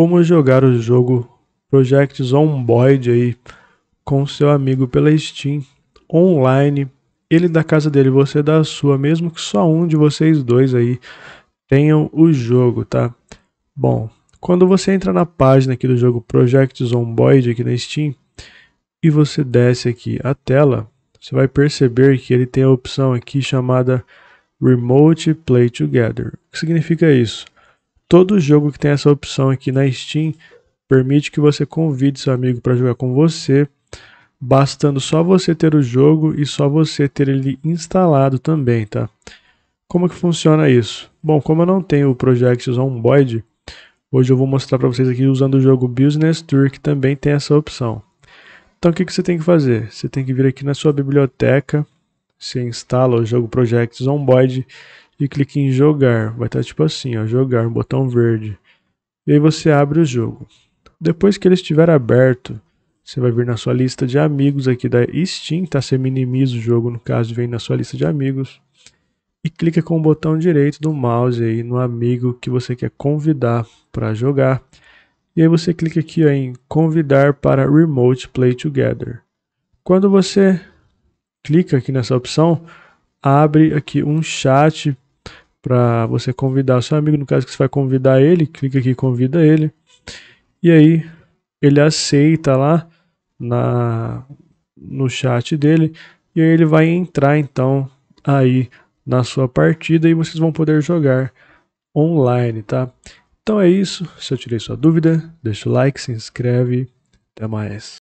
como jogar o jogo Project Zomboid aí com seu amigo pela Steam, online, ele da casa dele, você da sua, mesmo que só um de vocês dois aí tenham o jogo, tá? Bom, quando você entra na página aqui do jogo Project Zomboid aqui na Steam e você desce aqui a tela, você vai perceber que ele tem a opção aqui chamada Remote Play Together. O que significa isso? Todo jogo que tem essa opção aqui na Steam permite que você convide seu amigo para jogar com você, bastando só você ter o jogo e só você ter ele instalado também, tá? Como que funciona isso? Bom, como eu não tenho o Projects on Board, hoje eu vou mostrar para vocês aqui usando o jogo Business Tour, que também tem essa opção. Então o que, que você tem que fazer? Você tem que vir aqui na sua biblioteca, você instala o jogo Projects on Board e clique em jogar. Vai estar tá tipo assim, ó, jogar, um botão verde. E aí você abre o jogo. Depois que ele estiver aberto, você vai vir na sua lista de amigos aqui da Steam, tá? Você minimiza o jogo, no caso, vem na sua lista de amigos. E clica com o botão direito do mouse aí no amigo que você quer convidar para jogar. E aí você clica aqui ó, em convidar para Remote Play Together. Quando você clica aqui nessa opção, abre aqui um chat para você convidar o seu amigo, no caso que você vai convidar ele, clica aqui convida ele. E aí ele aceita lá na no chat dele e aí ele vai entrar então aí na sua partida e vocês vão poder jogar online, tá? Então é isso. Se eu tirei sua dúvida, deixa o like, se inscreve. Até mais.